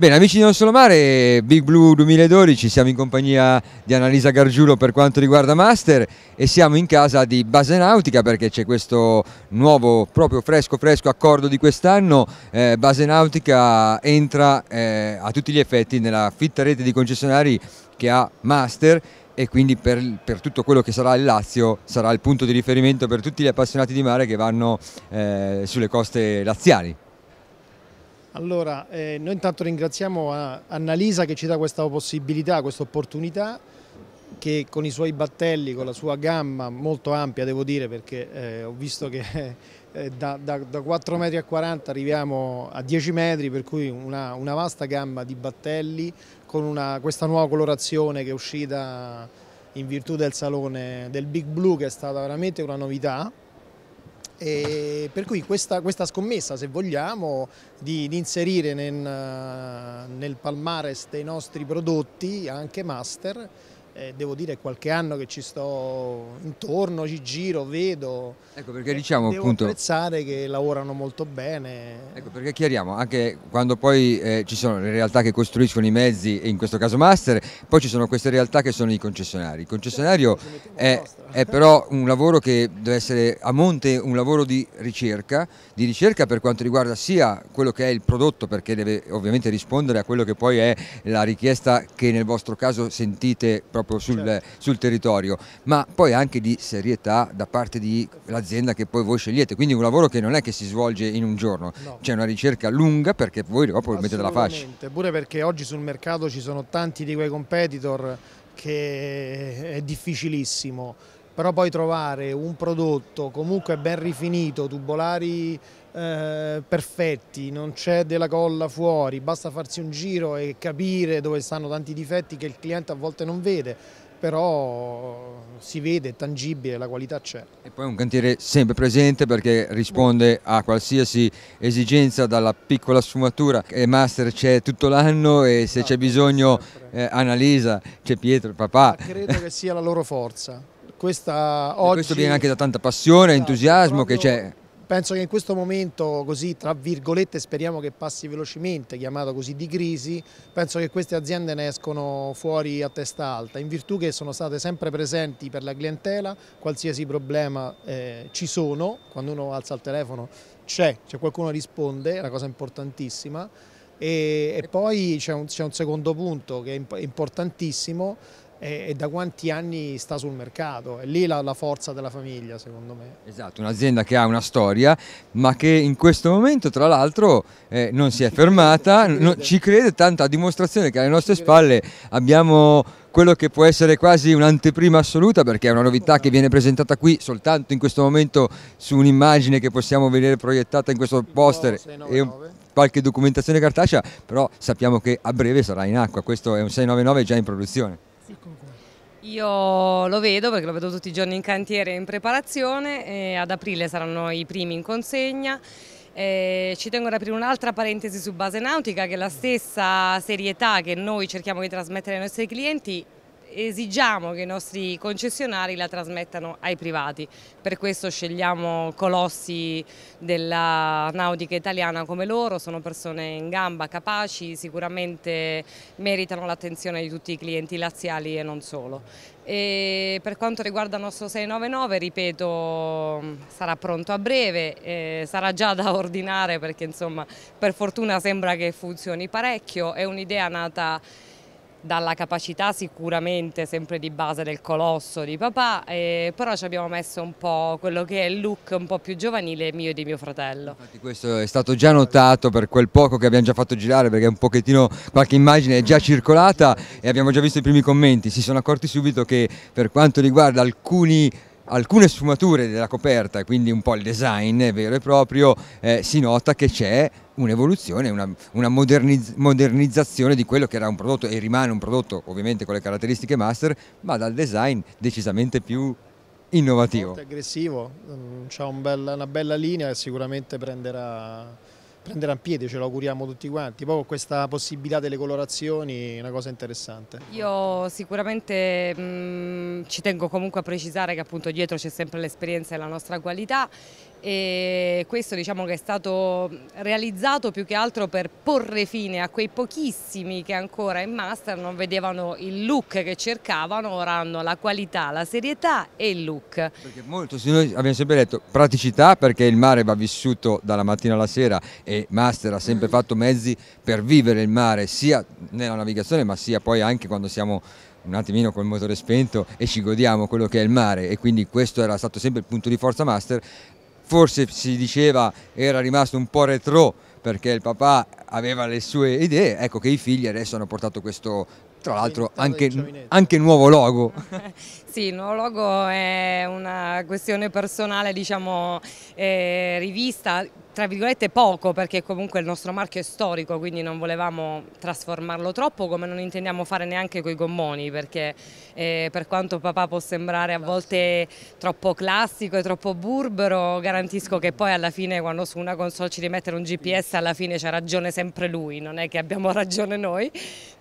Bene, amici di Non Solo Mare, Big Blue 2012, siamo in compagnia di Annalisa Gargiulo per quanto riguarda Master e siamo in casa di Base Nautica perché c'è questo nuovo, proprio fresco fresco accordo di quest'anno. Eh, Base Nautica entra eh, a tutti gli effetti nella fitta rete di concessionari che ha Master e quindi per, per, tutto quello che sarà il Lazio sarà il punto di riferimento per tutti gli appassionati di mare che vanno eh, sulle coste laziali. Allora, eh, noi intanto ringraziamo Annalisa che ci dà questa possibilità, questa opportunità che con i suoi battelli, con la sua gamma molto ampia devo dire perché eh, ho visto che eh, da, da, da 4 metri a 40 arriviamo a 10 metri per cui una, una vasta gamma di battelli con una, questa nuova colorazione che è uscita in virtù del salone del Big Blue che è stata veramente una novità e per cui questa, questa, scommessa, se vogliamo, di, di inserire nel, eh, nel palmares dei nostri prodotti anche master eh, devo dire qualche anno che ci sto intorno, ci giro, vedo. Ecco perché diciamo devo appunto... apprezzare che lavorano molto bene. Ecco perché chiariamo, anche quando poi eh, ci sono le realtà che costruiscono i mezzi, in questo caso Master, poi ci sono queste realtà che sono i concessionari. Il concessionario è, è, però un lavoro che deve essere a monte un lavoro di ricerca, di ricerca per quanto riguarda sia quello che è il prodotto, perché deve ovviamente rispondere a quello che poi è la richiesta che nel vostro caso sentite proprio proprio sul, certo. sul territorio, ma poi anche di serietà da parte dell'azienda che poi voi scegliete, quindi un lavoro che non è che si svolge in un giorno, no. c'è una ricerca lunga perché voi dopo mettete la fascia. Pure perché oggi sul mercato ci sono tanti di quei competitor che è difficilissimo, però poi trovare un prodotto comunque ben rifinito, tubolari eh, perfetti, non c'è della colla fuori, basta farsi un giro e capire dove stanno tanti difetti che il cliente a volte non vede, però si vede, è tangibile, la qualità c'è. E poi è un cantiere sempre presente perché risponde a qualsiasi esigenza, dalla piccola sfumatura, e eh, Master c'è tutto l'anno e se esatto, c'è bisogno eh, analisa, c'è Pietro, papà. Ma credo che sia la loro forza. Questa oggi... questo viene anche da tanta passione, esatto, entusiasmo che c'è. Penso che in questo momento, così tra virgolette, speriamo che passi velocemente, chiamato così di crisi, penso che queste aziende ne escono fuori a testa alta, in virtù che sono state sempre presenti per la clientela, qualsiasi problema eh, ci sono, quando uno alza il telefono c'è, c'è qualcuno risponde, è una cosa importantissima. E, e poi c'è un, un secondo punto che è importantissimo, e, da quanti anni sta sul mercato. È lì la, la forza della famiglia, secondo me. Esatto, un'azienda che ha una storia, ma che in questo momento, tra l'altro, eh, non si è fermata, ci crede. tanto a dimostrazione che alle nostre spalle abbiamo quello che può essere quasi un'anteprima assoluta perché è una novità che viene presentata qui soltanto in questo momento su un'immagine che possiamo vedere proiettata in questo poster e qualche documentazione cartacea, però sappiamo che a breve sarà in acqua, questo è un 699 già in produzione. Eccolo qua. Io lo vedo perché lo vedo tutti i giorni in cantiere in preparazione, ad aprile saranno i primi in consegna. Eh, ci tengo ad aprire un'altra parentesi su base nautica che è la stessa serietà che noi cerchiamo di trasmettere ai nostri clienti esigiamo che i nostri concessionari la trasmettano ai privati. Per questo scegliamo colossi della nautica italiana come loro, sono persone in gamba, capaci, sicuramente meritano l'attenzione di tutti i clienti laziali e non solo. E per quanto riguarda il nostro 699, ripeto, sarà pronto a breve, eh, sarà già da ordinare perché insomma per fortuna sembra che funzioni parecchio, è un'idea nata dalla capacità sicuramente sempre di base del colosso di papà, eh, però ci abbiamo messo un po' quello che è il look un po' più giovanile mio e di mio fratello. Infatti questo è stato già notato per quel poco che abbiamo già fatto girare perché un pochettino qualche immagine è già circolata e abbiamo già visto i primi commenti, si sono accorti subito che per quanto riguarda alcuni alcune sfumature della coperta, quindi un po' il design vero e proprio, eh, si nota che c'è un'evoluzione, una, una modernizz modernizzazione di quello che era un prodotto e rimane un prodotto ovviamente con le caratteristiche master, ma dal design decisamente più innovativo. Molto aggressivo, mm, ha un una bella linea che sicuramente prenderà prenderà prenderanno piede, ce lo auguriamo tutti quanti. Poi con questa possibilità delle colorazioni è una cosa interessante. Io sicuramente mh, mm, ci tengo comunque a precisare che appunto dietro c'è sempre l'esperienza e la nostra qualità e questo diciamo che è stato realizzato più che altro per porre fine a quei pochissimi che ancora in master non vedevano il look che cercavano, ora hanno la qualità, la serietà e il look. Perché molto, noi abbiamo sempre detto praticità perché il mare va vissuto dalla mattina alla sera e master ha sempre fatto mezzi per vivere il mare sia nella navigazione ma sia poi anche quando siamo un attimino col motore spento e ci godiamo quello che è il mare e quindi questo era stato sempre il punto di forza master forse si diceva era rimasto un po' retro perché il papà aveva le sue idee, ecco che i figli adesso hanno portato questo tra l'altro anche, anche nuovo logo. Sì, il nuovo logo è una questione personale, diciamo, eh, rivista tra virgolette poco perché comunque il nostro marchio è storico quindi non volevamo trasformarlo troppo come non intendiamo fare neanche coi gommoni perché eh, per quanto papà può sembrare a volte troppo classico e troppo burbero garantisco che poi alla fine quando su una console ci rimettere un GPS alla fine c'ha ragione sempre lui non è che abbiamo ragione noi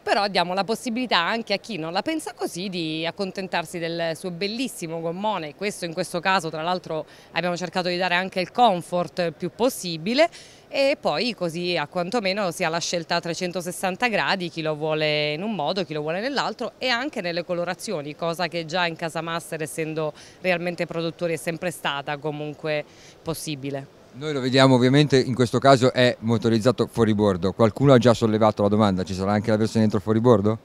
però diamo la possibilità anche a chi non la pensa così di accontentarsi del suo bellissimo gommone questo in questo caso tra l'altro abbiamo cercato di dare anche il comfort più possibile possibile e poi così a quantomeno si ha la scelta a 360 gradi, chi lo vuole in un modo, chi lo vuole nell'altro e anche nelle colorazioni, cosa che già in casa master essendo realmente produttori è sempre stata comunque possibile. Noi lo vediamo ovviamente, in questo caso è motorizzato fuoribordo, qualcuno ha già sollevato la domanda, ci sarà anche la versione dentro fuoribordo?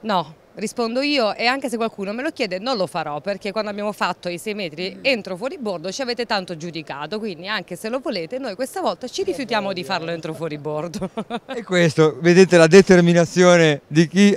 No, rispondo io e anche se qualcuno me lo chiede non lo farò perché quando abbiamo fatto i 6 metri mm. entro fuori bordo ci avete tanto giudicato, quindi anche se lo volete noi questa volta ci eh, rifiutiamo di farlo entro fuori bordo. E questo, vedete la determinazione di chi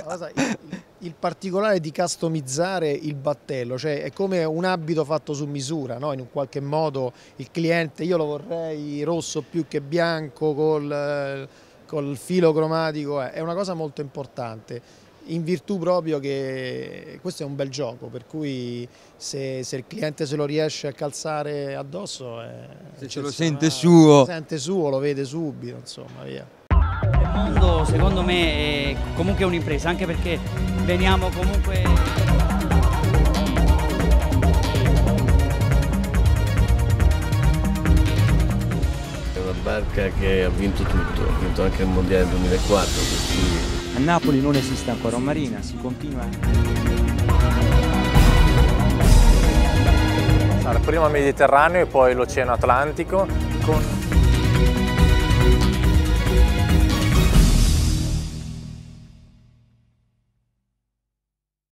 il particolare di customizzare il battello, cioè è come un abito fatto su misura, no? in un qualche modo il cliente io lo vorrei rosso più che bianco col, eh, col filo cromatico, eh, è una cosa molto importante in virtù proprio che questo è un bel gioco, per cui se, se il cliente se lo riesce a calzare addosso, eh, se ce lo sente suo, lo sente suo, lo vede subito, insomma, via. Il mondo secondo me è comunque un'impresa, anche perché veniamo comunque... È una barca che ha vinto tutto, ha vinto anche il Mondiale 2004, per cui a Napoli non esiste ancora un marina, si continua. Allora, prima il Mediterraneo e poi l'Oceano Atlantico con